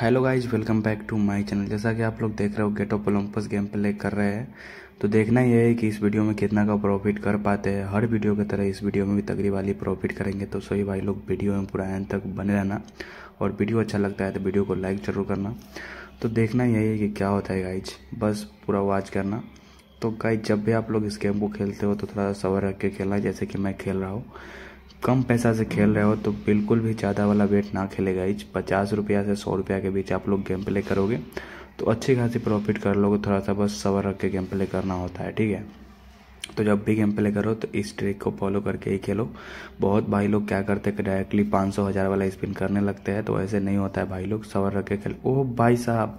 hello guys welcome back to my channel जैसा कि आप लोग देख रहे हो gate of Olympus game play कर रहे हैं तो देखना यह है कि इस वीडियो में कितना का प्रॉफिट कर पाते हैं हर वीडियो की तरह इस वीडियो में भी तगड़ी वाली प्रॉफिट करेंगे तो सही भाई लोग वीडियो में पूरा एंड तक बने रहना और वीडियो अच्छा लगता है तो वीडियो को लाइक जरूर करना तो देखना यही है कि क्या होता है गाइज बस पूरा वॉच करना तो गाइज जब भी आप लोग इस गेम को खेलते हो तो थोड़ा सवर रख के खेलना जैसे कि मैं खेल रहा हूँ कम पैसा से खेल रहे हो तो बिल्कुल भी ज़्यादा वाला वेट ना खेलेगा इच पचास रुपया से सौ रुपया के बीच आप लोग गेम प्ले करोगे तो अच्छी खासी प्रॉफिट कर लोगे थोड़ा सा बस सवर रख के गेम प्ले करना होता है ठीक है तो जब भी गेम प्ले करो तो इस ट्रिक को फॉलो करके ही खेलो बहुत भाई लोग क्या करते हैं कि डायरेक्टली पाँच सौ हज़ार वाला स्पिन करने लगते हैं तो ऐसे नहीं होता है भाई लोग सवर रख के खेल ओह भाई साहब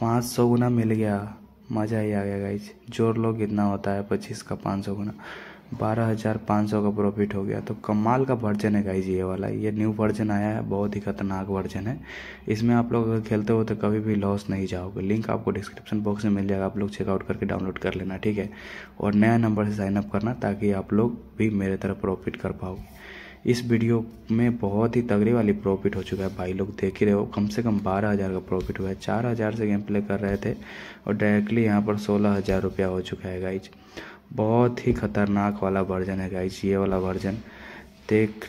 पाँच सौ गुना मिल गया मज़ा ही आ गया गाइज जोर लोग इतना होता है पच्चीस का पाँच सौ गुना बारह हज़ार पाँच सौ का प्रॉफिट हो गया तो कमाल का वर्जन है गाइज ये वाला ये न्यू वर्जन आया है बहुत ही खतरनाक वर्जन है इसमें आप लोग अगर खेलते हो तो कभी भी लॉस नहीं जाओगे लिंक आपको डिस्क्रिप्शन बॉक्स में मिल जाएगा आप लोग चेकआउट करके डाउनलोड कर लेना ठीक है और नया नंबर से साइनअप करना ताकि आप लोग भी मेरे तरफ प्रॉफिट कर पाओगे इस वीडियो में बहुत ही तगड़ी वाली प्रॉफिट हो चुका है भाई लोग देख ही रहे हो कम से कम बारह हज़ार का प्रॉफिट हुआ है चार हज़ार से गेम प्ले कर रहे थे और डायरेक्टली यहाँ पर सोलह हज़ार रुपया हो चुका है गाइज बहुत ही ख़तरनाक वाला वर्जन है गाइस ये वाला वर्जन देख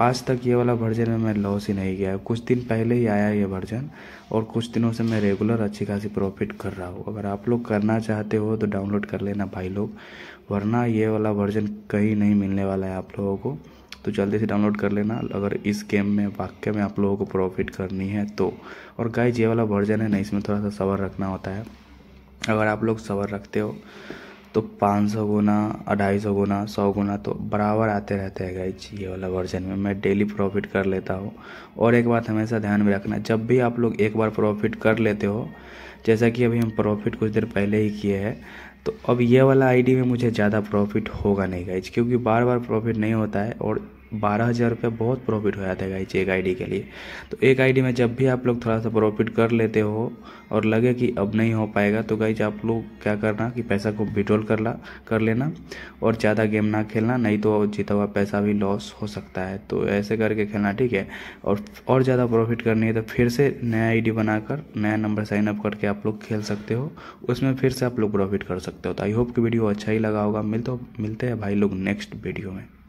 आज तक ये वाला वर्जन में मैं लॉस ही नहीं गया कुछ दिन पहले ही आया ये वर्जन और कुछ दिनों से मैं रेगुलर अच्छी खासी प्रॉफिट कर रहा हूँ अगर आप लोग करना चाहते हो तो डाउनलोड कर लेना भाई लोग वरना ये वाला वर्जन कहीं नहीं मिलने वाला है आप लोगों को तो जल्दी से डाउनलोड कर लेना अगर इस गेम में वाक्य में आप लोगों को प्रॉफिट करनी है तो और गाइज ये वाला वर्जन है ना इसमें थोड़ा सा सबर रखना होता है अगर आप लोग सबर रखते हो तो पाँच सौ गुना अढ़ाई सौ गुना सौ गुना तो बराबर आते रहते हैं गाइज ये वाला वर्जन में मैं डेली प्रॉफिट कर लेता हूँ और एक बात हमेशा ध्यान में रखना जब भी आप लोग एक बार प्रॉफिट कर लेते हो जैसा कि अभी हम प्रॉफिट कुछ देर पहले ही किए हैं तो अब ये वाला आईडी में मुझे ज़्यादा प्रॉफिट होगा नहीं गाइज क्योंकि बार बार प्रॉफिट नहीं होता है और बारह हज़ार रुपये बहुत प्रॉफिट हो जाता है गाइज एक आईडी के लिए तो एक आईडी में जब भी आप लोग थोड़ा सा प्रॉफिट कर लेते हो और लगे कि अब नहीं हो पाएगा तो गाइज आप लोग क्या करना कि पैसा को विड्रॉल कर ला कर लेना और ज़्यादा गेम ना खेलना नहीं तो जीता हुआ पैसा भी लॉस हो सकता है तो ऐसे करके खेलना ठीक है और और ज़्यादा प्रॉफिट करनी है तो फिर से नया आईडी बनाकर नया नंबर साइन अप करके आप लोग खेल सकते हो उसमें फिर से आप लोग प्रॉफिट कर सकते हो तो आई होप कि वीडियो अच्छा ही लगा होगा मिलते मिलते हैं भाई लोग नेक्स्ट वीडियो में